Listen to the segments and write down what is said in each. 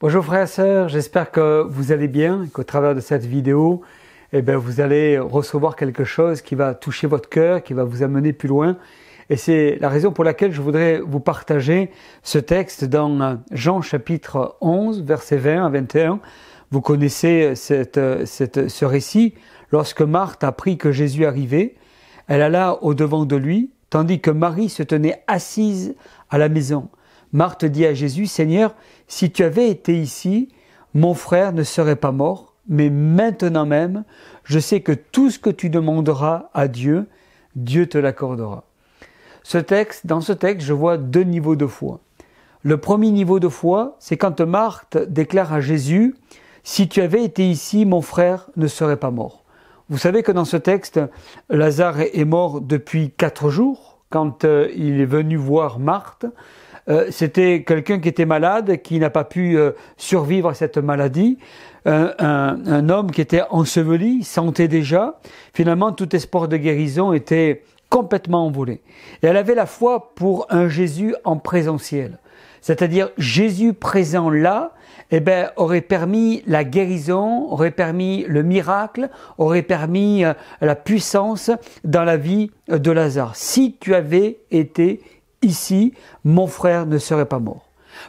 Bonjour frères et sœurs, j'espère que vous allez bien, qu'au travers de cette vidéo, eh bien, vous allez recevoir quelque chose qui va toucher votre cœur, qui va vous amener plus loin. Et c'est la raison pour laquelle je voudrais vous partager ce texte dans euh, Jean chapitre 11, verset 20 à 21. Vous connaissez euh, ce récit. Lorsque Marthe apprit que Jésus arrivait, elle alla au devant de lui, tandis que Marie se tenait assise à la maison. Marthe dit à Jésus, Seigneur, si tu avais été ici, mon frère ne serait pas mort, mais maintenant même, je sais que tout ce que tu demanderas à Dieu, Dieu te l'accordera. Ce texte, dans ce texte, je vois deux niveaux de foi. Le premier niveau de foi, c'est quand Marthe déclare à Jésus, Si tu avais été ici, mon frère ne serait pas mort. Vous savez que dans ce texte, Lazare est mort depuis quatre jours quand euh, il est venu voir Marthe, euh, c'était quelqu'un qui était malade, qui n'a pas pu euh, survivre à cette maladie, un, homme qui était enseveli, sentait déjà. Finalement, tout espoir de guérison était complètement envolé. Et elle avait la foi pour un Jésus en présentiel c'est-à-dire Jésus présent là, eh ben, aurait permis la guérison, aurait permis le miracle, aurait permis euh, la puissance dans la vie euh, de Lazare. Si tu avais été ici, mon frère ne serait pas mort.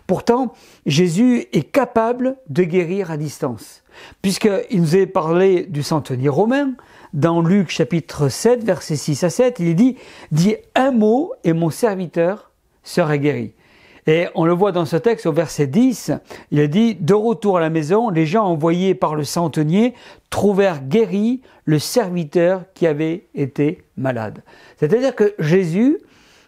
Pourtant, Jésus est capable de guérir à distance, puisqu'il nous a parlé du centenier romain. Dans Luc chapitre 7, verset 6 à 7, il dit, Dis un mot et mon serviteur sera guéri. Et on le voit dans ce texte au verset 10, il a dit, de retour à la maison, les gens envoyés par le centenier trouvèrent guéri le serviteur qui avait été malade. C'est-à-dire que Jésus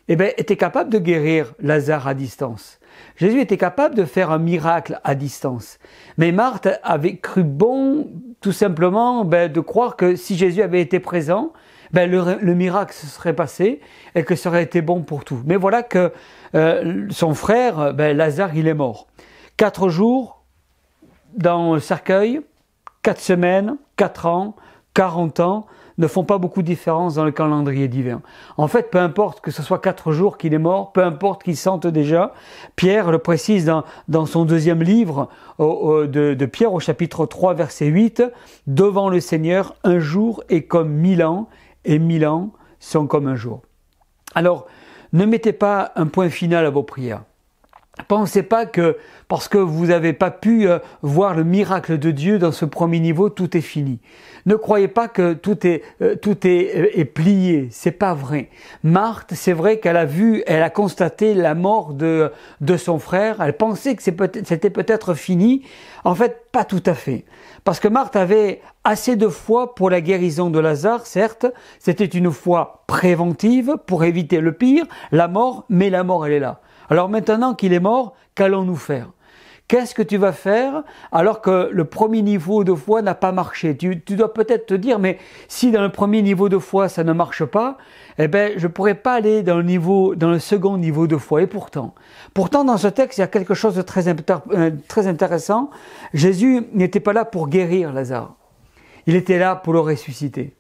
eh ben, était capable de guérir Lazare à distance. Jésus était capable de faire un miracle à distance. Mais Marthe avait cru bon, tout simplement, ben, de croire que si Jésus avait été présent, ben le, miracle se serait passé et que ça aurait été bon pour tout. Mais voilà que euh, son frère, ben Lazare, il est mort. Quatre jours dans le cercueil, quatre semaines, quatre ans, quarante ans ne font pas beaucoup de différence dans le calendrier divin. En fait, peu importe que ce soit quatre jours qu'il est mort, peu importe qu'il sente déjà, Pierre le précise dans, dans son deuxième livre de, de Pierre au chapitre 3 verset 8, Devant le Seigneur, un jour est comme mille ans, et mille ans sont comme un jour. Alors, ne mettez pas un point final à vos prières. Pensez pas que parce que vous n'avez pas pu euh, voir le miracle de Dieu dans ce premier niveau, tout est fini. Ne croyez pas que tout est euh, tout euh, est, plié. C'est pas vrai. Marthe, c'est vrai qu'elle a vu, elle a constaté la mort de de son frère. Elle pensait que c'était peut-être fini. En fait, pas tout à fait, parce que Marthe avait assez de foi pour la guérison de Lazare. Certes, c'était une foi préventive pour éviter le pire, la mort, mais la mort, elle est là. Alors maintenant qu'il est mort, qu'allons-nous faire Qu'est-ce que tu vas faire alors que le premier niveau de foi n'a pas marché tu, dois peut-être te dire, mais si dans le premier niveau de foi ça ne marche pas, eh ben je pourrais pas aller dans le niveau, dans le second niveau de foi. Et pourtant, pourtant dans ce texte il y a quelque chose de très euh, intéressant. Jésus n'était pas là pour guérir Lazare. Il était là pour le ressusciter.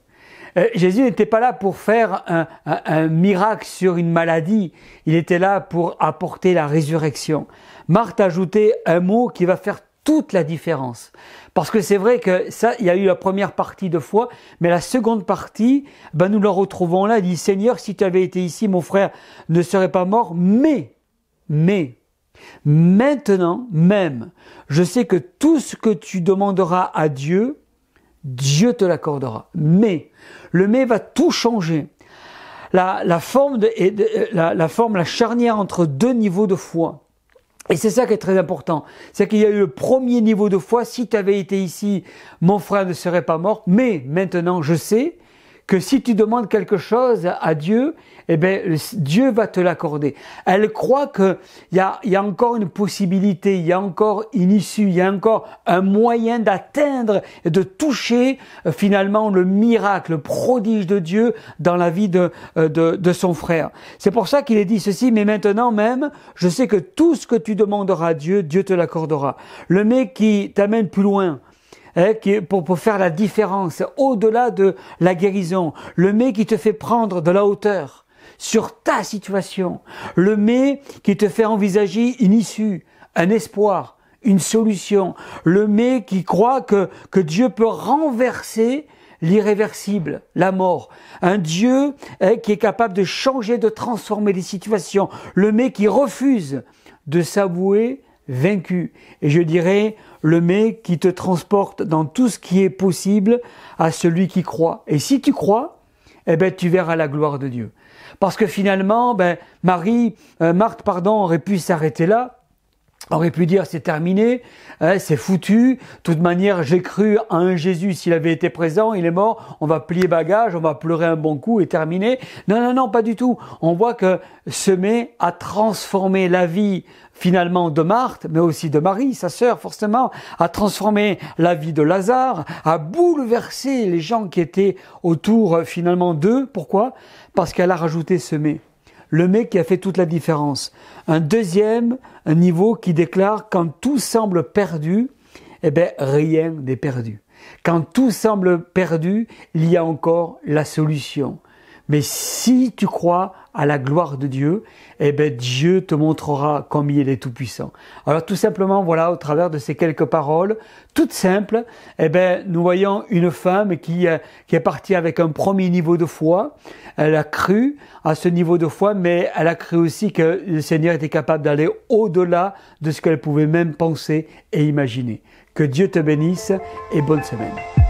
Euh, Jésus n'était pas là pour faire un, un, miracle sur une maladie, il était là pour apporter la résurrection. Marthe a ajouté un mot qui va faire toute la différence. Parce que c'est vrai que ça, il y a eu la première partie de foi, mais la seconde partie, ben nous la retrouvons là, il dit Seigneur, si tu avais été ici, mon frère ne serait pas mort, mais, mais, maintenant même, je sais que tout ce que tu demanderas à Dieu, Dieu te l'accordera. Mais le mais va tout changer. La, forme, euh, la, la, forme, la charnière entre deux niveaux de foi. Et c'est ça qui est très important. C'est qu'il y a eu le premier niveau de foi. Si tu avais été ici, mon frère ne serait pas mort. Mais maintenant, je sais que si tu demandes quelque chose à Dieu, eh ben Dieu va te l'accorder. Elle croit qu'il y a, y a encore une possibilité, il y a encore une issue, il y a encore un moyen d'atteindre et de toucher euh, finalement le miracle, le prodige de Dieu dans la vie de, euh, de, de son frère. C'est pour ça qu'il est dit ceci, mais maintenant même, je sais que tout ce que tu demanderas à Dieu, Dieu te l'accordera. Le mec qui t'amène plus loin, Hein, pour, faire la différence au-delà de la guérison. Le mais qui te fait prendre de la hauteur sur ta situation. Le mais qui te fait envisager une issue, un espoir, une solution. Le mais qui croit que, Dieu peut renverser l'irréversible, la mort. Un Dieu hein, qui est capable de changer, de transformer les situations. Le mais qui refuse de s'avouer vaincu. Et je dirais, le mais qui te transporte dans tout ce qui est possible à celui qui croit. Et si tu crois, eh ben, tu verras la gloire de Dieu. Parce que finalement, ben, Marie, euh, Marthe, pardon, aurait pu s'arrêter là on aurait pu dire c'est terminé, hein, c'est foutu. De toute manière, j'ai cru à un Jésus, s'il avait été présent, il est mort, on va plier bagage, on va pleurer un bon coup et terminer. Non, non, non, pas du tout. On voit que ce met à transformer la vie finalement de Marthe, mais aussi de Marie, sa sœur, forcément, a transformé la vie de Lazare, a bouleversé les gens qui étaient autour euh, finalement d'eux. Pourquoi Parce qu'elle a rajouté ce semé le mec qui a fait toute la différence. Un deuxième un niveau qui déclare quand tout semble perdu, eh bien rien n'est perdu. Quand tout semble perdu, il y a encore la solution. Mais si tu crois à la gloire de Dieu, eh ben Dieu te montrera comme il est tout puissant. Alors tout simplement, voilà, au travers de ces quelques paroles, toutes simples, eh ben nous voyons une femme qui euh, qui est partie avec un premier niveau de foi. Elle a cru à ce niveau de foi, mais elle a cru aussi que le Seigneur était capable d'aller au-delà de ce qu'elle pouvait même penser et imaginer. Que Dieu te bénisse et bonne semaine.